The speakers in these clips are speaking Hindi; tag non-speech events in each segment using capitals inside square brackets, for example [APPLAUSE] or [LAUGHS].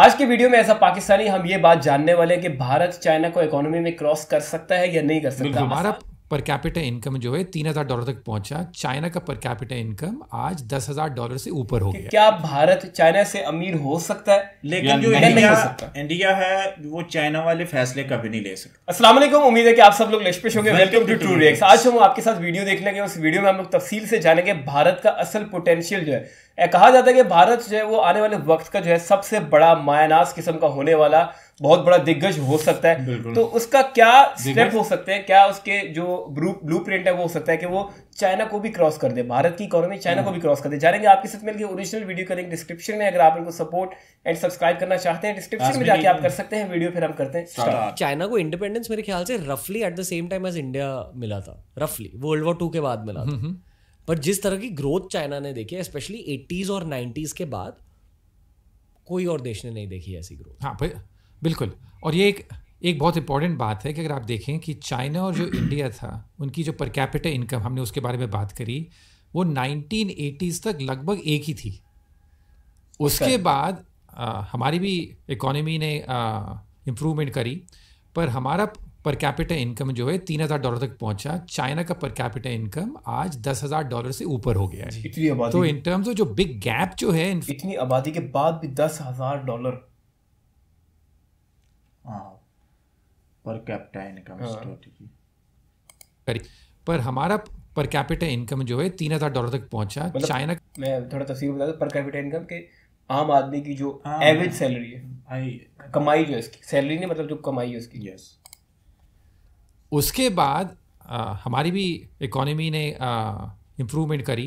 आज के वीडियो में ऐसा पाकिस्तानी हम ये बात जानने वाले हैं कि भारत चाइना को इकोनॉमी में क्रॉस कर सकता है या नहीं कर सकता भारत पर कैपिटल इनकम जो है तीन हजार डॉलर तक पहुंचा चाइना का पर कैपिटल इनकम आज दस हजार डॉलर से ऊपर हो गया क्या भारत चाइना से अमीर हो सकता है लेकिन जो इंडिया नहीं हो सकता इंडिया है वो चाइना वाले फैसले कभी नहीं ले सकते असला उम्मीद है कि आप सब लोग लशपेश होंगे वेलकम टू टू आज हम आपके साथ वीडियो देख लेंगे उस वीडियो में हम लोग तफसील से जानेंगे भारत का असल पोटेंशियल जो है कहा जाता है कि भारत जो है वो आने वाले वक्त का जो है सबसे बड़ा मायानास किस्म का होने वाला बहुत बड़ा दिग्गज हो सकता है तो उसका क्या स्टेप हो सकते हैं क्या उसके जो ब्लू प्रिंट है वो हो सकता है कि वो चाइना को भी क्रॉस कर दे भारत की इकोनॉमी चाइना को हम्म। भी क्रॉस कर दे जानेंगे आपके साथ मिलकर ओरिजिनल वीडियो लिंक डिस्क्रिप्शन में अगर आप इनको सपोर्ट एंड सब्सक्राइब करना चाहते हैं डिस्क्रिप्शन में जाके आप कर सकते हैं वीडियो फिर हम करते हैं चाइना को इंडिपेंडेंस मेरे ख्याल से रफली at the same time as India मिला था रफली वर्ल्ड वॉर टू के बाद मिला था हम्म, हम्म। पर जिस तरह की ग्रोथ चाइना ने देखी है स्पेशली एट्टीज और नाइन्टीज के बाद कोई और देश ने नहीं देखी ऐसी ग्रोथ हाँ बिल्कुल और ये एक एक बहुत इंपॉर्टेंट बात है कि अगर आप देखें कि चाइना और जो इंडिया था उनकी जो पर कैपिटल इनकम हमने उसके बारे में बात करी वो नाइनटीन तक लगभग एक ही थी उसके बाद आ, हमारी भी इकोनॉमी ने इम्प्रूवमेंट करी पर हमारा पर कैपिटल इनकम जो है तीन हज़ार डॉलर तक पहुंचा चाइना का पर कैपिटल इनकम आज दस हज़ार डॉलर से ऊपर हो गया है इतनी आबादी तो इन टर्म्स ऑफ जो बिग गैप जो है इतनी आबादी के बाद भी दस हज़ार डॉलर पर कैपिटल इनकम पर हमारा पर कैपिटल इनकम जो है तीन हज़ार डॉलर तक पहुंचा मतलब चाइना मैं थोड़ा तस्वीर बता दूँ पर कैपिटल इनकम के आम आदमी की जो एवरेज हाँ। सैलरी है कमाई जो है इसकी सैलरी नहीं मतलब जो कमाई है उसकी यस yes. उसके बाद आ, हमारी भी इकोनॉमी ने इम्प्रूवमेंट करी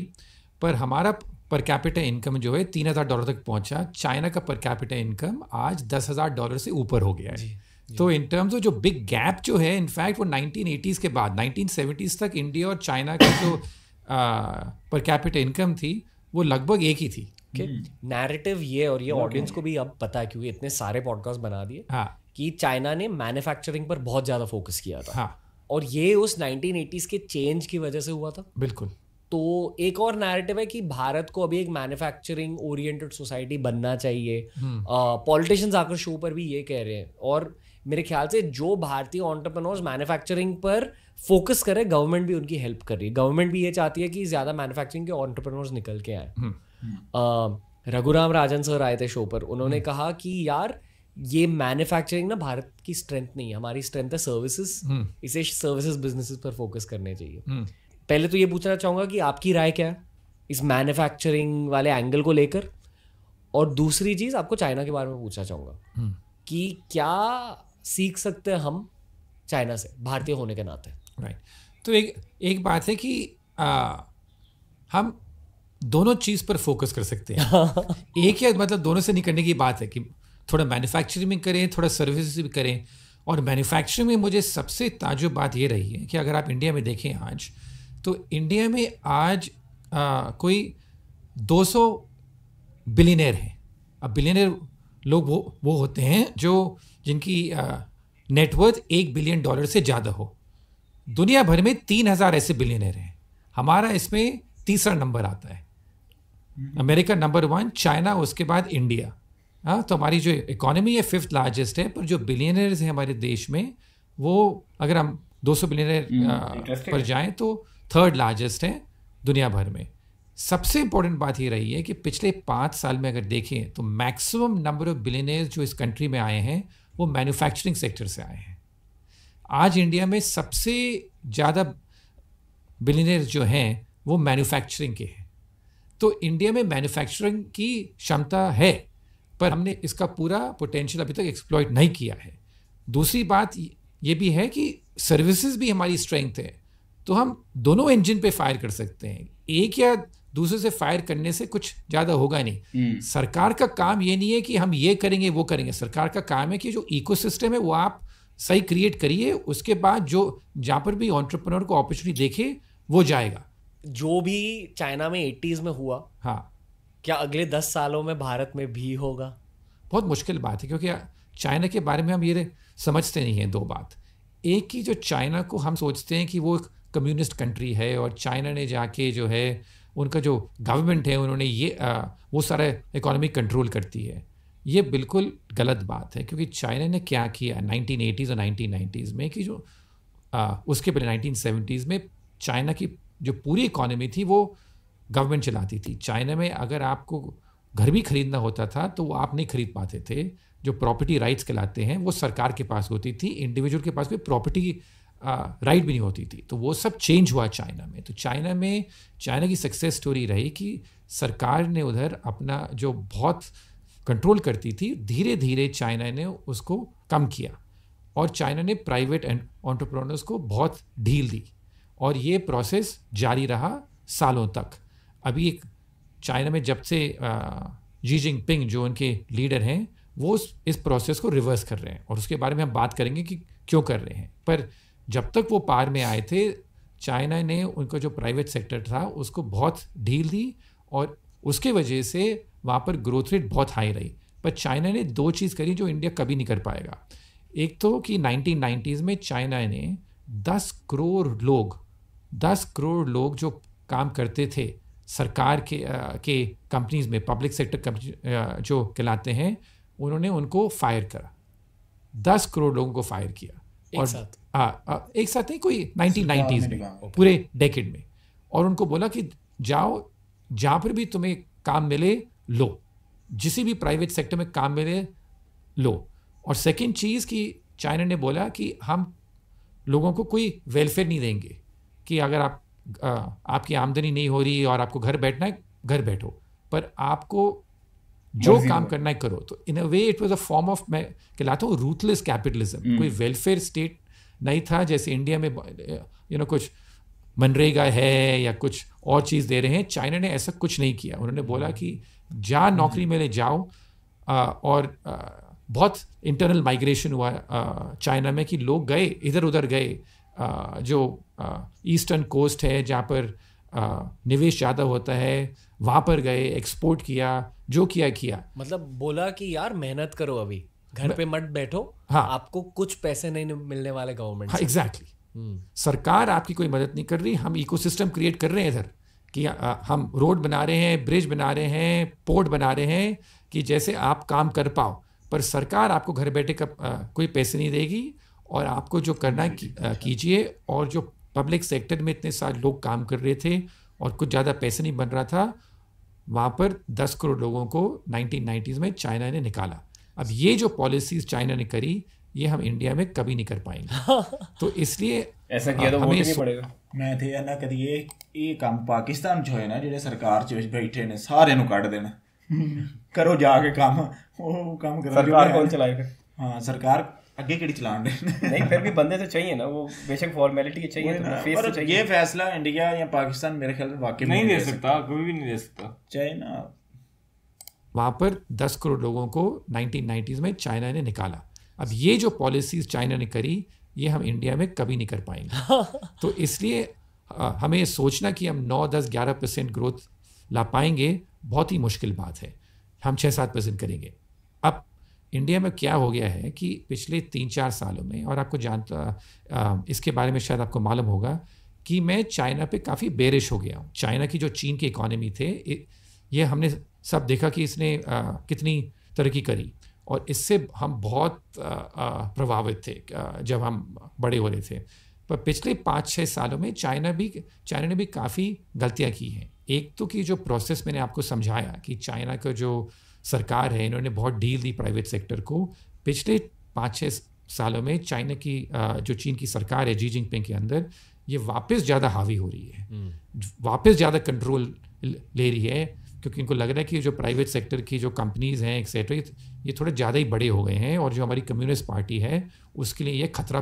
पर हमारा पर कैपिटा इनकम जो है तीन हज़ार डॉलर तक पहुंचा चाइना का पर कैपिटा इनकम आज दस हज़ार डॉलर से ऊपर हो गया है जी, जी. तो इन टर्म्स ऑफ जो बिग गैप जो है इनफैक्ट वो नाइनटीन एटीज़ के बाद नाइनटीन सेवेंटीज़ तक इंडिया और चाइना का जो पर कैपिटा इनकम थी वो लगभग एक ही थी नैरेटिव hmm. ये और ये ऑडियंस को भी अब पता है क्योंकि इतने सारे पॉडकास्ट बना दिए हाँ कि चाइना ने मैन्युफैक्चरिंग पर बहुत ज़्यादा फोकस किया था हाँ. और ये उस 1980s के चेंज की वजह से हुआ था बिल्कुल तो एक और नैरेटिव है कि भारत को अभी एक मैन्युफैक्चरिंग ओरिएंटेड सोसाइटी बनना चाहिए पॉलिटिशियंस हम्म। आकर शो पर भी ये कह रहे हैं और मेरे ख्याल से जो भारतीय ऑन्टरप्रनोर्स मैन्युफैक्चरिंग पर फोकस करे गवर्नमेंट भी उनकी हेल्प कर रही है गवर्नमेंट भी ये चाहती है कि ज़्यादा मैन्युफैक्चरिंग के ऑन्टरप्रनोर्स निकल के आए हम्म। रघुराम राजन सर आए थे शो पर उन्होंने हम्म। कहा कि यार ये मैन्युफैक्चरिंग ना भारत की स्ट्रेंथ नहीं है हमारी स्ट्रेंथ है सर्विसेज हम्म। इसे सर्विसेज बिजनेस पर फोकस करने चाहिए हम्म। पहले तो ये पूछना चाहूँगा कि आपकी राय क्या है इस मैन्युफैक्चरिंग वाले एंगल को लेकर और दूसरी चीज़ आपको चाइना के बारे में पूछना चाहूँगा हम्म। कि क्या सीख सकते हैं हम चाइना से भारतीय होने के नाते राइट तो एक एक बात है कि आ, हम दोनों चीज़ पर फोकस कर सकते हैं [LAUGHS] एक या मतलब दोनों से निकलने की बात है कि थोड़ा मैन्युफैक्चरिंग भी करें थोड़ा सर्विस भी करें और मैन्युफैक्चरिंग में मुझे सबसे ताजुब बात ये रही है कि अगर आप इंडिया में देखें आज तो इंडिया में आज आ, कोई 200 बिलीनर हैं अब बिलीनर लोग वो वो होते हैं जो जिनकी नेटवर्थ एक बिलियन डॉलर से ज़्यादा हो दुनिया भर में तीन हज़ार ऐसे बिलीनर हैं हमारा इसमें तीसरा नंबर आता है अमेरिका नंबर वन चाइना उसके बाद इंडिया हाँ तो हमारी जो इकोनॉमी है फिफ्थ लार्जेस्ट है पर जो बिलियनर्स हैं हमारे देश में वो अगर हम 200 बिलियनर हम्म, पर जाएं तो थर्ड लार्जेस्ट है दुनिया भर में सबसे इंपॉर्टेंट बात ये रही है कि पिछले पाँच साल में अगर देखें तो मैक्सिमम नंबर ऑफ बिलियनर्स जो इस कंट्री में आए हैं वो मैन्युफैक्चरिंग सेक्टर से आए हैं आज इंडिया में सबसे ज़्यादा बिलीनर जो हैं वो मैन्युफैक्चरिंग के हैं तो इंडिया में मैन्युफैक्चरिंग की क्षमता है पर हमने इसका पूरा पोटेंशियल अभी तक एक्सप्लॉयट नहीं किया है दूसरी बात ये भी है कि सर्विसेज भी हमारी स्ट्रेंथ है तो हम दोनों इंजन पे फायर कर सकते हैं एक या दूसरे से फायर करने से कुछ ज़्यादा होगा नहीं हम्म। सरकार का काम ये नहीं है कि हम ये करेंगे वो करेंगे सरकार का काम है कि जो इकोसिस्टम है वो आप सही क्रिएट करिए उसके बाद जो जहाँ पर भी ऑन्टरप्रनोर को अपॉर्चुनिटी देखे वो जाएगा जो भी चाइना में एटीज़ में हुआ हाँ क्या अगले दस सालों में भारत में भी होगा बहुत मुश्किल बात है क्योंकि चाइना के बारे में हम ये समझते नहीं हैं दो बात एक ही जो चाइना को हम सोचते हैं कि वो एक कम्युनिस्ट कंट्री है और चाइना ने जाके जो है उनका जो गवर्नमेंट है उन्होंने ये आ, वो सारा इकोनॉमी कंट्रोल करती है ये बिल्कुल गलत बात है क्योंकि चाइना ने क्या किया एटीज़ और नाइन्टीज़ में कि जो आ, उसके पहले सेवेंटीज़ में चाइना की जो पूरी इकोनॉमी थी वो गवर्नमेंट चलाती थी चाइना में अगर आपको घर भी खरीदना होता था तो वो आप नहीं खरीद पाते थे जो प्रॉपर्टी राइट्स कहलाते हैं वो सरकार के पास होती थी इंडिविजुअल के पास कोई प्रॉपर्टी राइट भी नहीं होती थी तो वो सब चेंज हुआ चाइना में तो चाइना में चाइना की सक्सेस स्टोरी रही कि सरकार ने उधर अपना जो बहुत कंट्रोल करती थी धीरे धीरे चाइना ने उसको कम किया और चाइना ने प्राइवेट एंटरप्रेन्योर्स को बहुत ढील दी और ये प्रोसेस जारी रहा सालों तक अभी एक चाइना में जब से जी पिंग जो उनके लीडर हैं वो इस प्रोसेस को रिवर्स कर रहे हैं और उसके बारे में हम बात करेंगे कि क्यों कर रहे हैं पर जब तक वो पार में आए थे चाइना ने उनका जो प्राइवेट सेक्टर था उसको बहुत ढील दी और उसके वजह से वहाँ पर ग्रोथ रेट बहुत हाई रही पर चाइना ने दो चीज़ करी जो इंडिया कभी नहीं कर पाएगा एक तो कि नाइनटीन में चाइना ने दस करोड़ लोग दस करोड़ लोग जो काम करते थे सरकार के आ, के कंपनीज में पब्लिक सेक्टर कंपनी जो कहलाते हैं उन्होंने उनको फायर करा दस करोड़ लोगों को फायर किया एक और साथ। आ, आ, एक साथ नहीं कोई नाइनटीन नाइन्टीज में पूरे डेकेड में और उनको बोला कि जाओ जहाँ पर भी तुम्हें काम मिले लो जिस भी प्राइवेट सेक्टर में काम मिले लो और सेकेंड चीज़ कि चाइना ने बोला कि हम लोगों को कोई वेलफेयर नहीं देंगे कि अगर आप आपकी आमदनी नहीं हो रही और आपको घर बैठना है घर बैठो पर आपको जो काम करना है करो तो in a way it was a form of मैं कहलाता हूँ रूथलेस कैपिटलिज्म hmm. कोई वेलफेयर स्टेट नहीं था जैसे इंडिया में यू you नो know, कुछ मनरेगा है या कुछ और चीज़ दे रहे हैं चाइना ने ऐसा कुछ नहीं किया उन्होंने बोला कि जा hmm. नौकरी में ले जाओ और बहुत इंटरनल माइग्रेशन हुआ चाइना में कि लोग गए इधर उधर गए जो ईस्टर्न कोस्ट है जहाँ पर निवेश ज़्यादा होता है वहाँ पर गए एक्सपोर्ट किया जो किया किया मतलब बोला कि यार मेहनत करो अभी घर पे मत बैठो हाँ आपको कुछ पैसे नहीं मिलने वाले गवर्नमेंट हाँ एग्जैक्टली हम्म। सरकार आपकी कोई मदद नहीं कर रही हम इकोसिस्टम क्रिएट कर रहे हैं इधर कि हम रोड बना रहे हैं ब्रिज बना रहे हैं पोर्ट बना रहे हैं कि जैसे आप काम कर पाओ पर सरकार आपको घर बैठे का कोई पैसे नहीं देगी और आपको जो करना कीजिए और जो पब्लिक सेक्टर में इतने सारे लोग काम कर रहे थे और कुछ ज़्यादा पैसे नहीं बन रहा था वहाँ पर 10 करोड़ लोगों को नाइनटीन में चाइना ने निकाला अब ये जो पॉलिसीज चाइना ने करी ये हम इंडिया में कभी नहीं कर पाएंगे [LAUGHS] तो इसलिए ऐसा किया तो हमें नहीं पड़ेगा मैं थे तो ना कभी ये ये काम पाकिस्तान जो है ना जो सरकार जो बैठे ने सारे ਨੂੰ ਕੱਢ ਦੇਣਾ ਕਰੋ ਜਾ ਕੇ ਕੰਮ ਉਹ ਕੰਮ ਕਰੋ ਸਰਕਾਰ ਕੋਲ ਚਲਾਏਗਾ ਹਾਂ आगे केड़ी चलान नहीं फिर भी बंदे तो चाहिए ना वो बेशक फॉर्मेलिटी के चाहिए तो फेस तो चाहिए ये फैसला इंडिया या पाकिस्तान मेरे ख्याल में वाकई नहीं दे सकता कभी भी नहीं दे सकता चाइना वहाँ पर 10 करोड़ लोगों को नाइनटीन में चाइना ने निकाला अब ये जो पॉलिसीज चाइना ने करी ये हम इंडिया में कभी नहीं कर पाएंगे [LAUGHS] तो इसलिए हमें सोचना कि हम 9, 10, 11 परसेंट ग्रोथ ला पाएंगे बहुत ही मुश्किल बात है हम 6, 7 परसेंट करेंगे अब इंडिया में क्या हो गया है कि पिछले तीन चार सालों में और आपको जानता इसके बारे में शायद आपको मालूम होगा कि मैं चाइना पे काफ़ी बेरिश हो गया हूँ चाइना की जो चीन की इकोनॉमी थे ये हमने सब देखा कि इसने आ, कितनी तरक्की करी और इससे हम बहुत आ, आ, प्रभावित थे जब हम बड़े हो रहे थे पर पिछले पाँच छः सालों में चाइना भी चाइना ने भी काफ़ी गलतियाँ की हैं एक तो कि जो प्रोसेस मैंने आपको समझाया कि चाइना का जो सरकार है इन्होंने बहुत ढील दी प्राइवेट सेक्टर को पिछले पाँच छः सालों में चाइना की जो चीन की सरकार है जी जिनपिंग के अंदर ये वापस ज़्यादा हावी हो रही है हम्म। वापस ज़्यादा कंट्रोल ले रही है क्योंकि इनको लग रहा है कि जो प्राइवेट सेक्टर की जो कंपनीज़ हैं एक्सेट्रा ये थोड़े ज़्यादा ही बड़े हो गए हैं और जो हमारी कम्युनिस्ट पार्टी है उसके लिए ये खतरा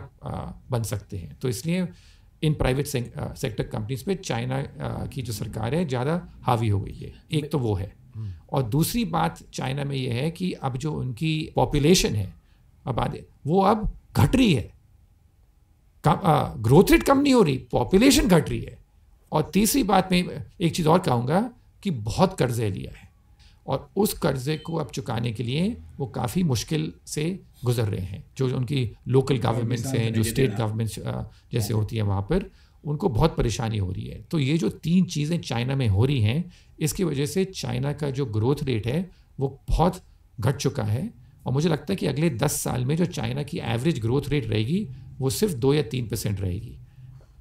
बन सकते हैं तो इसलिए इन प्राइवेट सेक्टर कंपनीज पे चाइना की जो सरकार है ज़्यादा हावी हो गई है एक तो वो है और दूसरी बात चाइना में यह है कि अब जो उनकी पॉपुलेशन है आबादी वो अब घट रही है ग्रोथ रेट कम नहीं हो रही पॉपुलेशन घट रही है और तीसरी बात मैं एक चीज़ और कहूँगा कि बहुत कर्ज़े लिया है और उस कर्ज़े को अब चुकाने के लिए वो काफ़ी मुश्किल से गुजर रहे हैं जो उनकी लोकल हाँ, गवर्नमेंट्स हैं जो स्टेट गवर्नमेंट्स जैसे हाँ। होती है वहाँ पर उनको बहुत परेशानी हो रही है तो ये जो तीन चीज़ें चाइना में हो रही हैं इसकी वजह से चाइना का जो ग्रोथ रेट है वो बहुत घट चुका है और मुझे लगता है कि अगले दस साल में जो चाइना की एवरेज ग्रोथ रेट रहेगी वो सिर्फ दो या तीन परसेंट रहेगी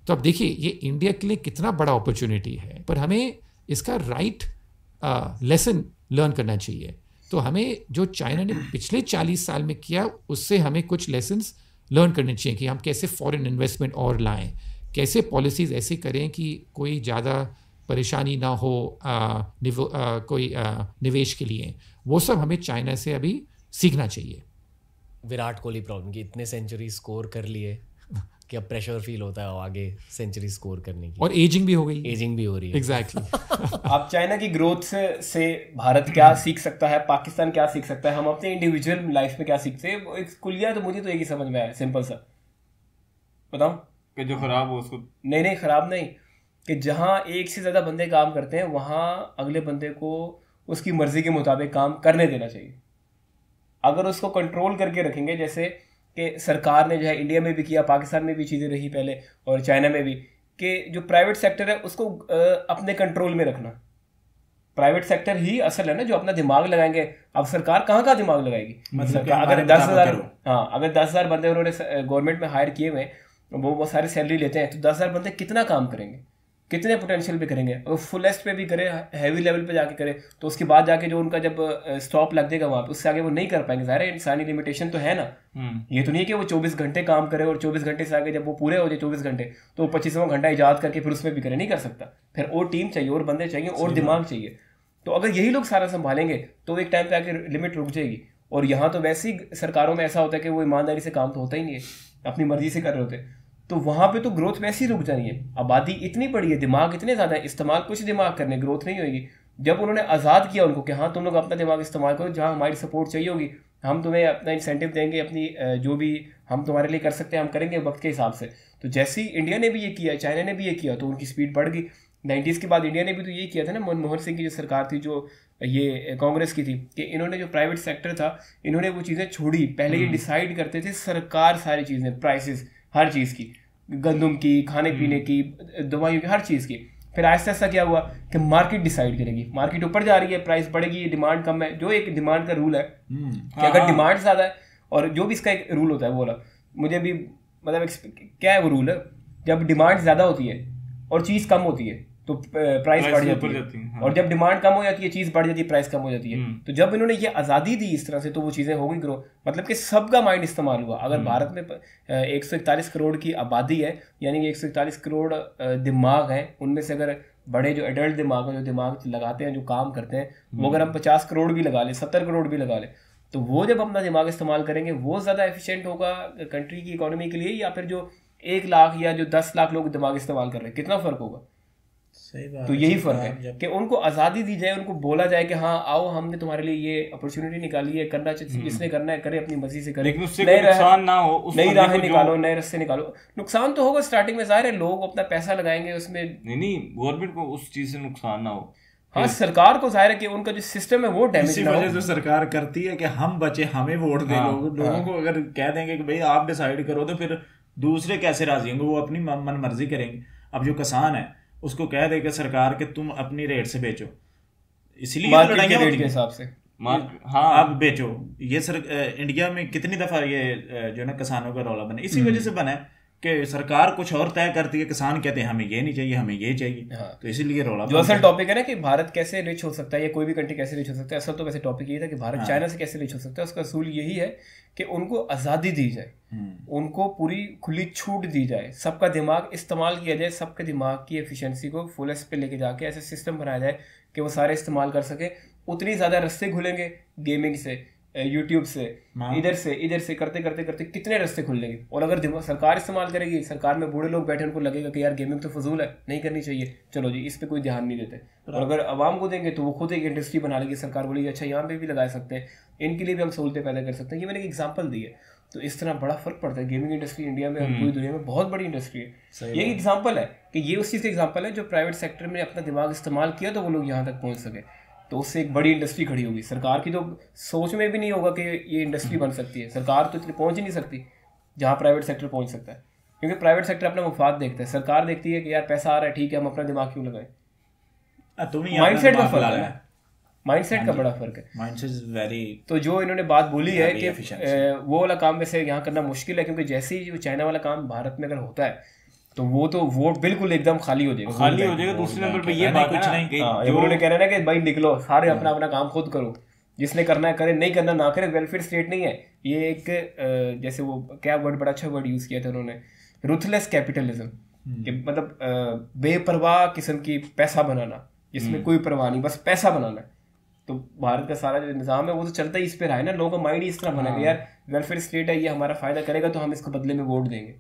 तो अब देखिए ये इंडिया के लिए कितना बड़ा अपॉर्चुनिटी है पर हमें इसका राइट लेसन लर्न करना चाहिए तो हमें जो चाइना ने पिछले चालीस साल में किया उससे हमें कुछ लेसन लर्न करने चाहिए कि हम कैसे फॉरेन इन्वेस्टमेंट और लाएं कैसे पॉलिसीज़ ऐसे करें कि कोई ज़्यादा परेशानी ना हो आ, निव, आ, कोई आ, निवेश के लिए वो सब हमें चाइना से अभी सीखना चाहिए विराट कोहली प्रॉब्लम की इतने सेंचुरी स्कोर कर लिए [LAUGHS] कि अब प्रेशर फील होता है आगे सेंचुरी स्कोर करने की और एजिंग भी हो गई एजिंग भी हो रही है एग्जैक्टली exactly. [LAUGHS] आप चाइना की ग्रोथ से से भारत क्या सीख सकता है पाकिस्तान क्या सीख सकता है हम अपने इंडिविजुअल लाइफ में क्या सीखते हैं कुलिया तो मुझे तो एक ही समझ में आया सिंपल सा बताओ कि जो खराब हो उसको नहीं नहीं खराब नहीं कि जहाँ एक से ज़्यादा बंदे काम करते हैं वहाँ अगले बंदे को उसकी मर्ज़ी के मुताबिक काम करने देना चाहिए अगर उसको कंट्रोल करके रखेंगे जैसे कि सरकार ने जो है इंडिया में भी किया पाकिस्तान में भी चीज़ें रही पहले और चाइना में भी कि जो प्राइवेट सेक्टर है उसको अपने कंट्रोल में रखना प्राइवेट सेक्टर ही असल है ना जो अपना दिमाग लगाएंगे अब सरकार कहाँ का दिमाग लगाएगी मतलब, मतलब अगर दस हज़ार हाँ अगर दस हज़ार बंदे उन्होंने गवर्नमेंट में हायर किए हुए हैं वो वो सारी सैलरी लेते हैं तो दस हज़ार बंदे कितना काम करेंगे कितने पोटेंशियल पे करेंगे अगर फुलेस्ट पे भी करे हैवी लेवल पे जाके करे तो उसके बाद जाके जो उनका जब स्टॉप लग जाएगा वहाँ पे उससे आगे वो नहीं कर पाएंगे ज़ाहिर इंसानी लिमिटेशन तो है ना हम्म। ये तो नहीं है कि वो चौबीस घंटे काम करे और चौबीस घंटे से आगे जब वो पूरे हो जाए चौबीस घंटे तो पच्चीसवा घंटा ईजाद करके फिर उसमें भी करें नहीं कर सकता फिर और टीम चाहिए और बंदे चाहिए और दिमाग चाहिए तो अगर यही लोग सारा संभालेंगे तो एक टाइम पे आके लिमिट रुक जाएगी और यहाँ तो वैसे ही सरकारों में ऐसा होता है कि वो ईमानदारी से काम तो होता ही नहीं है अपनी मर्जी से कर रहे होते हैं तो वहाँ पे तो ग्रोथ वैसी रुक जानी है आबादी इतनी बड़ी है दिमाग इतने ज़्यादा है इस्तेमाल कुछ दिमाग करने ग्रोथ नहीं होगी जब उन्होंने आज़ाद किया उनको कि हाँ तुम लोग अपना दिमाग इस्तेमाल करो जहाँ हमारी सपोर्ट चाहिए होगी हम तुम्हें अपना इंसेंटिव देंगे अपनी जो भी हम तुम्हारे लिए कर सकते हैं हम करेंगे वक्त के हिसाब से तो जैसे ही इंडिया ने भी ये किया चाइना ने भी ये किया तो उनकी स्पीड बढ़ गई नाइन्टीज़ के बाद इंडिया ने भी तो ये किया था ना मनमोहन सिंह की जो सरकार थी जो ये कांग्रेस की थी कि इन्होंने जो प्राइवेट सेक्टर था इन्होंने वो चीज़ें छोड़ी पहले ये डिसाइड हम्म। करते थे सरकार सारी चीज़ें प्राइसेस हर चीज़ की गंदम की खाने हम्म। पीने की दवाइयों की हर चीज़ की फिर आहिस्ता आहिस्ता क्या हुआ कि मार्केट डिसाइड करेगी मार्केट ऊपर जा रही है प्राइस बढ़ेगी डिमांड कम है जो एक डिमांड का रूल है हम्म। कि अगर डिमांड हाँ, हाँ। ज़्यादा है और जो भी इसका एक रूल होता है वो वाला मुझे भी मतलब क्या है वो रूल है जब डिमांड ज़्यादा होती है और चीज़ कम होती है तो प्राइस बढ़ जाती है हाँ। और जब डिमांड कम हो जाती है चीज़ बढ़ जाती है प्राइस कम हो जाती है हम्म। तो जब इन्होंने ये आज़ादी दी इस तरह से तो वो चीज़ें हो गई ग्रो मतलब कि सबका माइंड इस्तेमाल हुआ अगर हम्म। भारत में एक सौ इकतालीस करोड़ की आबादी है यानी कि एक सौ इकतालीस करोड़ दिमाग है उनमें से अगर बड़े जो एडल्ट दिमाग है जो दिमाग लगाते हैं जो काम करते हैं वो अगर हम्म। हम पचास करोड़ भी लगा लें सत्तर करोड़ भी लगा लें तो वो जब अपना दिमाग इस्तेमाल करेंगे वो ज़्यादा एफिशिएंट होगा कंट्री की इकोनॉमी के लिए या फिर जो एक लाख या जो दस लाख लोग दिमाग इस्तेमाल कर रहे हैं कितना फ़र्क होगा तो यही फर्क है कि उनको आज़ादी दी जाए उनको बोला जाए कि हाँ आओ हमने तुम्हारे लिए ये अपॉर्चुनिटी निकाली है करना चाहिए किसने हम्म। करना है करे अपनी मर्जी से करे नए नुकसान ना हो नई राह निकालो नए रस्ते निकालो नुकसान तो होगा स्टार्टिंग में जाहिर है लोग अपना पैसा लगाएंगे उसमें नहीं नहीं गवर्नमेंट को उस चीज़ से नुकसान ना हो हाँ सरकार को जाहिर है कि उनका जो सिस्टम है वो डैमेज इसी वजह से सरकार करती है कि हम बचे हमें वोट दे हाँ, लोग लोगों हाँ। को अगर कह देंगे कि भाई आप डिसाइड करो तो फिर दूसरे कैसे राजी होंगे वो अपनी मन मर्जी करेंगे अब जो किसान है उसको कह दे के सरकार के तुम अपनी रेट से बेचो इसलिए लड़ाइयाँ के हिसाब से हाँ आप बेचो ये सर इंडिया में कितनी दफ़ा ये जो है ना किसानों का रौला बना इसी हम्म। वजह से बना है कि सरकार कुछ और तय करती है किसान कहते हैं हमें ये नहीं चाहिए हमें ये चाहिए हाँ। तो इसीलिए रोला जो असल टॉपिक है ना कि भारत कैसे रिच हो सकता है या कोई भी कंट्री कैसे रिच हो सकता है असल तो वैसे टॉपिक यही था कि भारत हाँ। चाइना से कैसे रिच हो सकता है उसका असूल यही है कि उनको आज़ादी दी जाए हम्म। उनको पूरी खुली छूट दी जाए सबका दिमाग इस्तेमाल किया जाए सबके दिमाग की एफिशिएंसी को फुलेस्ट पे लेके जाके ऐसे सिस्टम बनाया जाए कि वो सारे इस्तेमाल कर सके उतनी ज़्यादा रस्ते घुलेंगे गेमिंग से यूट्यूब से हाँ। इधर से इधर से करते करते करते कितने रास्ते खुल लेंगे और अगर दिमाग सरकार इस्तेमाल करेगी सरकार में बूढ़े लोग बैठे उनको लगेगा कि यार गेमिंग तो फजूल है नहीं करनी चाहिए चलो जी इस पर कोई ध्यान नहीं देते और अगर आवाम को देंगे तो वो खुद एक इंडस्ट्री बना लेगी सरकार बोलेगी अच्छा यहाँ पे भी लगा सकते हैं इनके लिए भी हम सहूलतें पैदा कर सकते हैं ये मैंने एक एग्जाम्पल दी है तो इस तरह बड़ा फर्क पड़ता है गेमिंग इंडस्ट्री इंडिया में हम्म। पूरी दुनिया में बहुत बड़ी इंडस्ट्री है ये एग्जाम्पल है कि ये उस चीज़ का एग्जाम्पल है जो प्राइवेट सेक्टर में अपना दिमाग इस्तेमाल किया तो वो लोग यहाँ तक पहुँच सके तो उससे एक बड़ी इंडस्ट्री खड़ी होगी सरकार की तो सोच में भी नहीं होगा कि ये इंडस्ट्री बन सकती है सरकार तो इतनी पहुँच ही नहीं सकती जहाँ प्राइवेट सेक्टर पहुँच सकता है क्योंकि प्राइवेट सेक्टर अपना मुफाद देखता है सरकार देखती है कि यार पैसा आ रहा है ठीक है हम अपना दिमाग क्यों लगाएं माइंड सेट का फर्क है माइंड सेट का बड़ा फर्क है माइंडसेट इज वेरी तो जो इन्होंने बात बोली है कि वो वाला काम वैसे यहाँ करना मुश्किल है क्योंकि जैसे ही चाइना वाला काम भारत में अगर होता है तो वो तो वोट बिल्कुल एकदम खाली हो जाएगा खाली हो जाएगा दूसरे नंबर पे ये बात कुछ नहीं उन्होंने हाँ, कह रहे ना कि भाई निकलो सारे हाँ। अपना अपना काम खुद करो जिसने करना है करे नहीं करना ना करे वेलफेयर स्टेट नहीं है ये एक जैसे वो क्या वर्ड बड़ा अच्छा वर्ड यूज़ किया था उन्होंने रुथलेस कैपिटलिज्म हम्म। कि मतलब बेपरवाह किस्म की पैसा बनाना जिसमें हम्म। कोई परवाह नहीं बस पैसा बनाना तो भारत का सारा जो निज़ाम है वो तो चलता ही इस पर रहा है ना लोगों का माइंड ही इस तरह बना हाँ। यार वेलफेयर स्टेट है ये हमारा फ़ायदा करेगा तो हम इसको बदले में वोट देंगे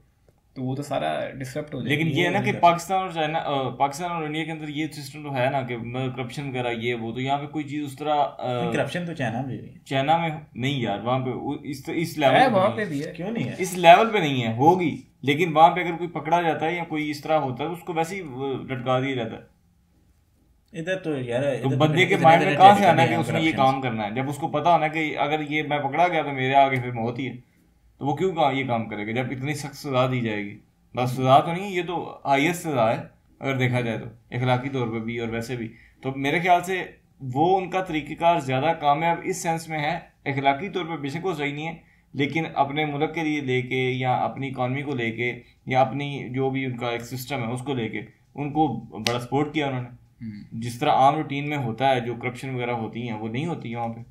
तो वो तो सारा डिस्टर्ब हो जाए लेकिन ये है ना कि पाकिस्तान और चाइना पाकिस्तान और इंडिया के अंदर ये सिस्टम तो है ना कि मतलब करप्शन वगैरह ये वो तो यहाँ पे कोई चीज़ उस तरह करप्शन तो चाइना में भी चाइना में नहीं यार वहाँ पे इस इस लेवल है, वहाँ पे भी है क्यों नहीं है इस लेवल पे नहीं है होगी लेकिन वहाँ पे अगर कोई पकड़ा जाता है या कोई इस तरह होता है तो उसको वैसे ही लटका दिया जाता है इधर तो यार तो, तो बंदे के माइंड में कहाँ से आना है कि उसने ये काम करना है जब उसको पता होना कि अगर ये मैं पकड़ा गया तो मेरे आगे फिर मौत ही है तो वो क्यों ये काम करेगा जब इतनी सख्त सजा दी जाएगी बस सजा तो नहीं ये तो हाइस्ट सजा है अगर देखा जाए तो इखलाकी तौर पर भी और वैसे भी तो मेरे ख्याल से वो उनका तरीक़ेकार ज़्यादा कामयाब इस सेंस में है इखलाकी तौर पर बेशक वो सही नहीं है लेकिन अपने मुल्क के लिए लेके या अपनी इकानमी को लेके या अपनी जो भी उनका एक सिस्टम है उसको लेके उनको बड़ा सपोर्ट किया उन्होंने हम्म। जिस तरह आम रूटीन में होता है जो करप्शन वगैरह होती हैं वो नहीं होती वहाँ पर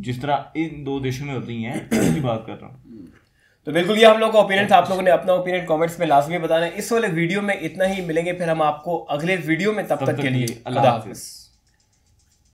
जिस तरह इन दो देशों में होती हैं उसकी बात कर रहा हूँ तो बिल्कुल ये हम लोग का ओपिनियन था आप लोगों ने अपना ओपिनियन कमेंट्स में लाजमी बताना इस वाले वीडियो में इतना ही मिलेंगे फिर हम आपको अगले वीडियो में तब, तब तक, तक के लिए अल्लाह हाफिज़